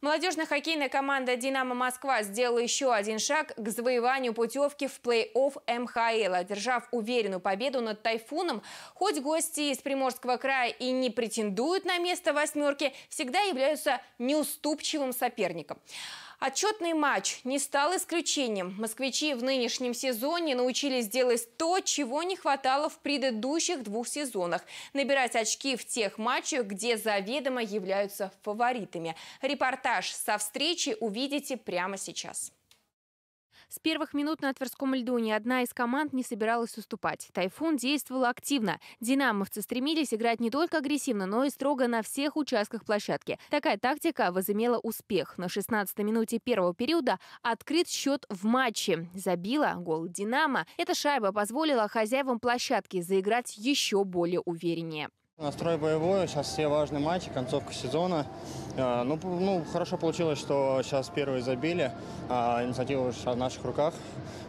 Молодежная хоккейная команда «Динамо Москва» сделала еще один шаг к завоеванию путевки в плей-офф МХЛ, одержав уверенную победу над «Тайфуном». Хоть гости из Приморского края и не претендуют на место восьмерки, всегда являются неуступчивым соперником. Отчетный матч не стал исключением. Москвичи в нынешнем сезоне научились делать то, чего не хватало в предыдущих двух сезонах. Набирать очки в тех матчах, где заведомо являются фаворитами. Репортаж со встречи увидите прямо сейчас. С первых минут на Тверском льду ни одна из команд не собиралась уступать. «Тайфун» действовал активно. «Динамовцы» стремились играть не только агрессивно, но и строго на всех участках площадки. Такая тактика возымела успех. На 16-й минуте первого периода открыт счет в матче. Забила гол «Динамо». Эта шайба позволила хозяевам площадки заиграть еще более увереннее. Настрой боевой, сейчас все важные матчи, концовка сезона. Э, ну, ну хорошо получилось, что сейчас первые забили, а инициатива в наших руках.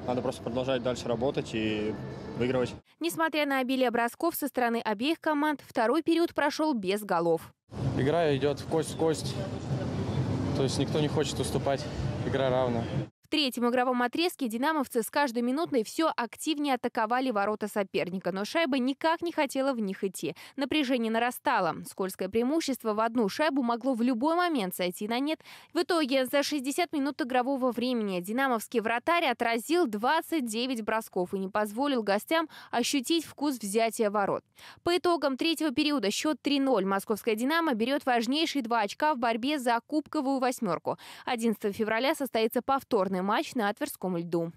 Надо просто продолжать дальше работать и выигрывать. Несмотря на обилие бросков со стороны обеих команд, второй период прошел без голов. Игра идет в кость в кость, то есть никто не хочет уступать, игра равна. В третьем игровом отрезке динамовцы с каждой минутной все активнее атаковали ворота соперника, но шайба никак не хотела в них идти. Напряжение нарастало. Скользкое преимущество в одну шайбу могло в любой момент сойти на нет. В итоге за 60 минут игрового времени динамовский вратарь отразил 29 бросков и не позволил гостям ощутить вкус взятия ворот. По итогам третьего периода счет 3-0. Московская «Динамо» берет важнейшие два очка в борьбе за кубковую восьмерку. 11 февраля состоится повторный футбольный матч на Тверском льду.